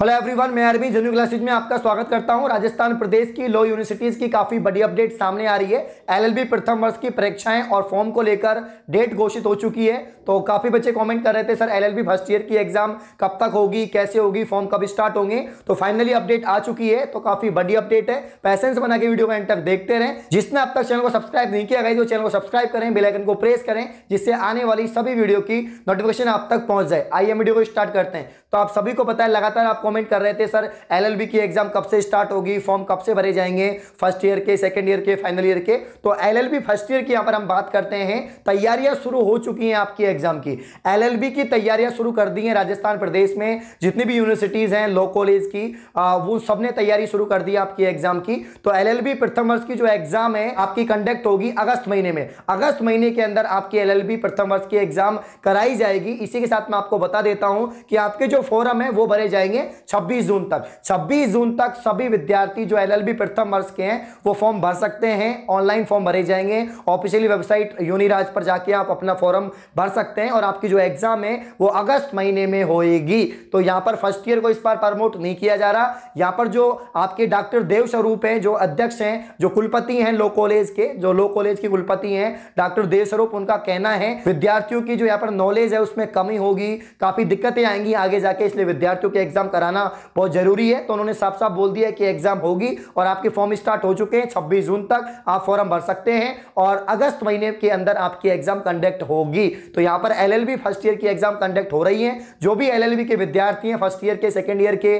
hello everyone मैं अरबी junior classes में आपका स्वागत करता हूं राजस्थान प्रदेश की लॉ यूनिवर्सिटीज की काफी बड़ी अपडेट सामने आ रही है एलएलबी प्रथम वर्ष की परीक्षाएं और फॉर्म को लेकर डेट घोषित हो चुकी है तो काफी बच्चे कमेंट कर रहे थे सर एलएलबी फर्स्ट ईयर की एग्जाम कब तक होगी कैसे होगी फॉर्म कब स्टार्ट होंगे तो फाइनली अपडेट आ चुकी है तो काफी बड़ी अपडेट है पैसेंस बना के वीडियो को एंड तक देखते रहें जिसने अब तक चैनल को सब्सक्राइब नहीं किया गया जो चैनल को सब्सक्राइब करें बेलाइकन को प्रेस करें जिससे आने वाली सभी वीडियो की नोटिफिकेशन आप तक पहुंच जाए आइए वीडियो को स्टार्ट करते हैं तो आप सभी को पता है लगातार आप कमेंट कर रहे थे सर एलएलबी की एग्जाम कब से स्टार्ट होगी फॉर्म कब से भरे जाएंगे फर्स्ट ईयर के सेकेंड ईयर के फाइनल ईयर के तो एलएलबी फर्स्ट ईयर की यहां पर हम बात करते हैं तैयारियां शुरू हो चुकी हैं आपकी एग्जाम की एलएलबी की तैयारियां शुरू कर दी हैं राजस्थान प्रदेश में जितनी भी यूनिवर्सिटीज हैं लॉ कॉलेज की आ, वो सब ने तैयारी शुरू कर दी आपकी एग्जाम की तो एल प्रथम वर्ष की जो एग्जाम है आपकी कंडक्ट होगी अगस्त महीने में अगस्त महीने के अंदर आपकी एल प्रथम वर्ष की एग्जाम कराई जाएगी इसी के साथ मैं आपको बता देता हूं कि आपके जो जो फॉरम है वो भरे जाएंगे 26 जून तक 26 जून तक सभी विद्यार्थी जो एलएलबी प्रथम वर्ष के हैं वो फॉर्म भर सकते हैं ऑनलाइन फॉर्म भरे जाएंगे ऑफिशियली वेबसाइट यूनिराज पर जाके आप अपना फॉर्म भर सकते हैं और आपकी जो एग्जाम है वो अगस्त महीने में होएगी तो यहाँ पर फर्स्ट ईयर को इस बार प्रमोट नहीं किया जा रहा यहाँ पर जो आपके डॉक्टर देवस्वरूप हैं जो अध्यक्ष हैं जो कुलपति हैं लो कॉलेज के जो लो कॉलेज के कुलपति हैं डॉक्टर देवस्वरूप उनका कहना है विद्यार्थियों की जो यहाँ पर नॉलेज है उसमें कमी होगी काफी दिक्कतें आएंगी आगे जाके इसलिए विद्यार्थियों के एग्जाम कराना बहुत जरूरी है तो उन्होंने साफ साफ बोल दिया कि एग्जाम होगी और आपके फॉर्म स्टार्ट हो चुके हैं छब्बीस जून तक आप फॉर्म भर सकते हैं और अगस्त महीने के अंदर आपकी एग्जाम कंडक्ट होगी तो यहाँ पर एल फर्स्ट ईयर की एग्जाम कंडक्ट हो रही है जो भी एल के विद्यार्थी हैं फर्स्ट ईयर के सेकेंड ईयर के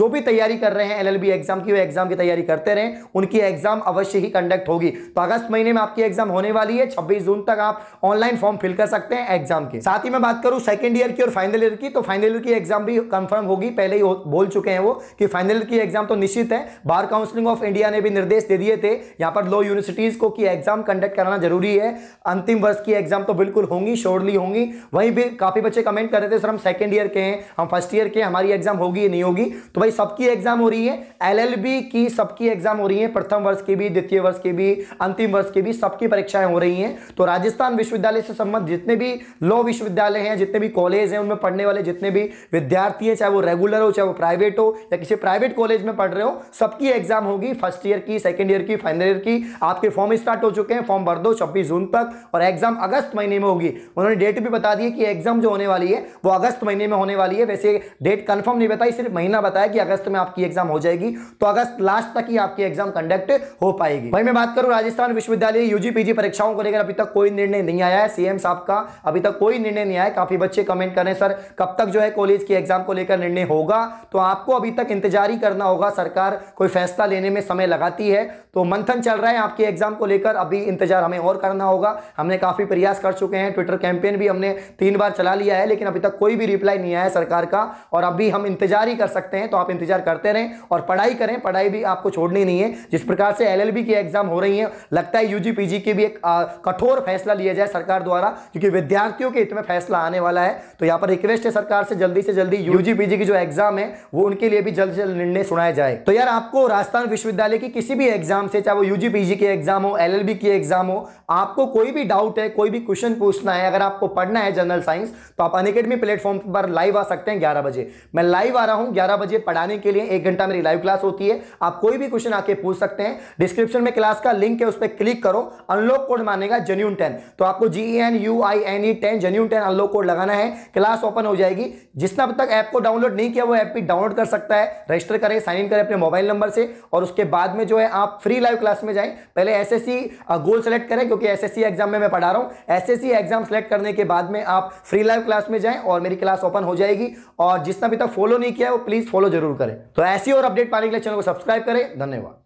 जो भी तैयारी कर रहे हैं एल एग्जाम की वो एग्जाम की तैयारी करते रहें उनकी एग्जाम अवश्य ही कंडक्ट होगी तो अगस्त महीने में आपकी एग्जाम होने वाली है छब्बीस जून तक आप ऑनलाइन फॉर्म फिल कर सकते हैं एग्जाम के साथ ही मैं बात करूं सेकेंड ईयर की और फाइनल ईयर की तो फाइनल ईयर की एग्जाम एग्जाम भी कंफर्म होगी पहले ही बोल चुके हैं वो कि फाइनल की एग्जाम तो निश्चित है बार काउंसिलिंग ऑफ इंडिया ने भी निर्देश दे दिए थे यहां पर लो यूनिवर्सिटीज़ को कि एग्जाम कंडक्ट कराना जरूरी है अंतिम वर्ष की एग्जाम तो बिल्कुल होंगी श्योरली होंगी वहीं भी काफ़ी बच्चे कमेंट कर रहे थे सर हम सेकेंड ईयर के हैं हम फर्स्ट ईयर के हमारी एग्जाम होगी नहीं होगी तो भाई सबकी एग्जाम हो रही है एल की सबकी एग्जाम हो रही है प्रथम वर्ष की भी द्वितीय वर्ष की भी अंतिम वर्ष की भी सबकी परीक्षाएं हो रही हैं तो राजस्थान विश्वविद्यालय से संबंध जितने भी लॉ विश्वविद्यालय हैं जितने भी कॉलेज हैं उनमें पढ़ने वाले जितने भी विद्यार्थी है चाहे वो रेगुलर हो चाहे वो प्राइवेट हो या किसी प्राइवेट कॉलेज में पढ़ रहे हो सबकी एग्जाम होगी फर्स्ट ईयर की सेकेंड ईयर की फाइनल ईयर की आपके फॉर्म स्टार्ट हो चुके हैं फॉर्म भर दो छब्बीस जून तक और एग्जाम अगस्त महीने में होगी उन्होंने डेट भी बता दी कि एग्जाम जो होने वाली है वो अगस्त महीने में होने वाली है वैसे डेट कन्फर्म नहीं बताई सिर्फ महीना बताया कि अगस्त में आपकी एग्जाम हो जाएगी तो अगस्त लास्ट तक ही आपकी एग्जाम कंडक्ट हो पाएगी भाई मैं बात करूं राजस्थान विश्वविद्यालय यूजी पीजी परीक्षाओं को लेकर अभी तक कोई निर्णय नहीं आया है सीएम साहब का अभी तक कोई निर्णय नहीं आया काफी बच्चे कमेंट कर रहे हैं सर कब तक जो है कॉलेज की एग्जाम को लेकर निर्णय होगा तो आपको अभी तक इंतजार ही करना होगा सरकार कोई फैसला लेने में समय लगाती है तो मंथन चल रहा है आपके एग्जाम को लेकर अभी इंतजार हमें और करना होगा हमने काफ़ी प्रयास कर चुके हैं ट्विटर कैंपेन भी हमने तीन बार चला लिया है लेकिन अभी तक कोई भी रिप्लाई नहीं आया सरकार का और अभी हम इंतजार ही कर सकते हैं तो आप इंतजार करते रहें और पढ़ाई करें पढ़ाई भी आपको छोड़नी नहीं है जिस प्रकार से एल की एग्जाम हो रही है लगता है यूजी पीजी की भी एक कठोर फैसला लिया जाए सरकार द्वारा क्योंकि विद्यार्थियों के हित में फैसला आने वाला है तो यहां पर रिक्वेस्ट है सरकार से जल्दी से जल्दी यूजी पीजी की जो एग्जाम है वो उनके लिए भी जल्द से जल्द निर्णय सुनाया जाए तो यार आपको राजस्थान विश्वविद्यालय की किसी भी एग्जाम से चाहे वो यूजी पीजी की एग्जाम हो एल की एग्जाम हो आपको कोई भी डाउट है कोई भी क्वेश्चन पूछना है अगर आपको पढ़ना है जनरल साइंस तो आप अनकेडमी प्लेटफॉर्म पर लाइव आ सकते हैं ग्यारह बजे मैं लाइव आ रहा हूँ ग्यारह बजे पढ़ाने के लिए एक घंटा मेरी लाइव क्लास होती है आप कोई भी क्वेश्चन आके पूछ सकते हैं डिस्क्रिप्शन में क्लास का लिंक है उस पर क्लिक करो अनलॉक कोड मानेगा जेन्यून टेन तो आपको G N U I N E ten genuine ten unlock code लगाना है क्लास ओपन हो जाएगी जितना अब तक ऐप को डाउनलोड नहीं किया वो ऐप भी डाउनलोड कर सकता है रजिस्टर करें साइन इन करें अपने मोबाइल नंबर से और उसके बाद में जो है आप फ्री लाइव क्लास में जाएं पहले एसएससी गोल सेलेक्ट करें क्योंकि एसएससी एग्जाम में मैं पढ़ा रहा हूँ एसएससी एग्जाम सेलेक्ट करने के बाद में आप फ्री लाइव क्लास में जाएं और मेरी क्लास ओपन हो जाएगी और जिसने अभी तक फॉलो नहीं किया वो प्लीज़ फॉलो जरूर करें तो ऐसी और अपडेट पाने के लिए चैनल को सब्सक्राइब करें धन्यवाद